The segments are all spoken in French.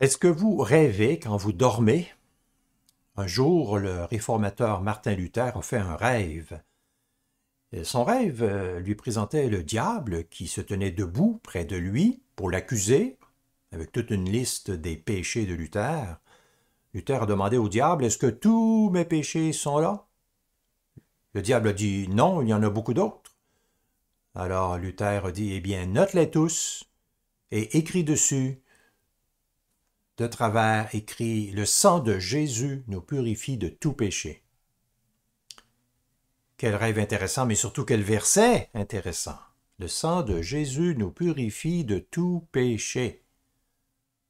Est-ce que vous rêvez quand vous dormez? Un jour, le réformateur Martin Luther a fait un rêve. Euh, son rêve euh, lui présentait le diable qui se tenait debout près de lui pour l'accuser, avec toute une liste des péchés de Luther. Luther a demandé au diable Est-ce que tous mes péchés sont là Le diable a dit Non, il y en a beaucoup d'autres. Alors Luther a dit Eh bien, note-les tous et écris dessus de travers écrit « Le sang de Jésus nous purifie de tout péché. Quel rêve intéressant, mais surtout quel verset intéressant. Le sang de Jésus nous purifie de tout péché.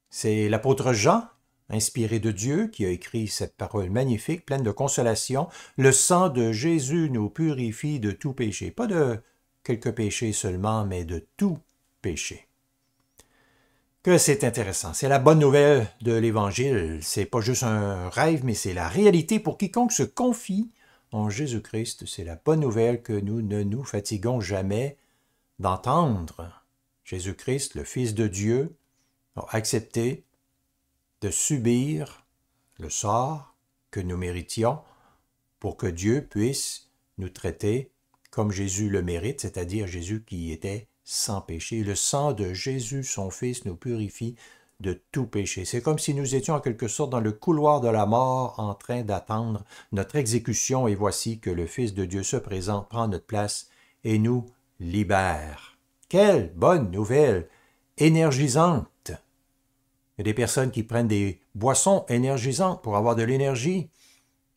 C'est l'apôtre Jean, inspiré de Dieu, qui a écrit cette parole magnifique, pleine de consolation. Le sang de Jésus nous purifie de tout péché. Pas de quelques péchés seulement, mais de tout péché que c'est intéressant. C'est la bonne nouvelle de l'Évangile. C'est pas juste un rêve, mais c'est la réalité pour quiconque se confie en Jésus-Christ. C'est la bonne nouvelle que nous ne nous fatiguons jamais d'entendre. Jésus-Christ, le Fils de Dieu, a accepté de subir le sort que nous méritions pour que Dieu puisse nous traiter comme Jésus le mérite, c'est-à-dire Jésus qui était sans péché. Le sang de Jésus, son Fils, nous purifie de tout péché. C'est comme si nous étions en quelque sorte dans le couloir de la mort en train d'attendre notre exécution et voici que le Fils de Dieu se présente, prend notre place et nous libère. Quelle bonne nouvelle énergisante. Il y a des personnes qui prennent des boissons énergisantes pour avoir de l'énergie.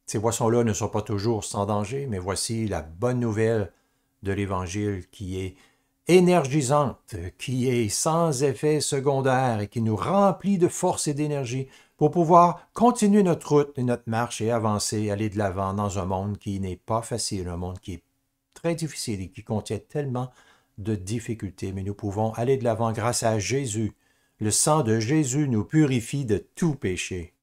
Ces boissons-là ne sont pas toujours sans danger, mais voici la bonne nouvelle de l'Évangile qui est énergisante qui est sans effet secondaire et qui nous remplit de force et d'énergie pour pouvoir continuer notre route et notre marche et avancer, aller de l'avant dans un monde qui n'est pas facile, un monde qui est très difficile et qui contient tellement de difficultés, mais nous pouvons aller de l'avant grâce à Jésus. Le sang de Jésus nous purifie de tout péché.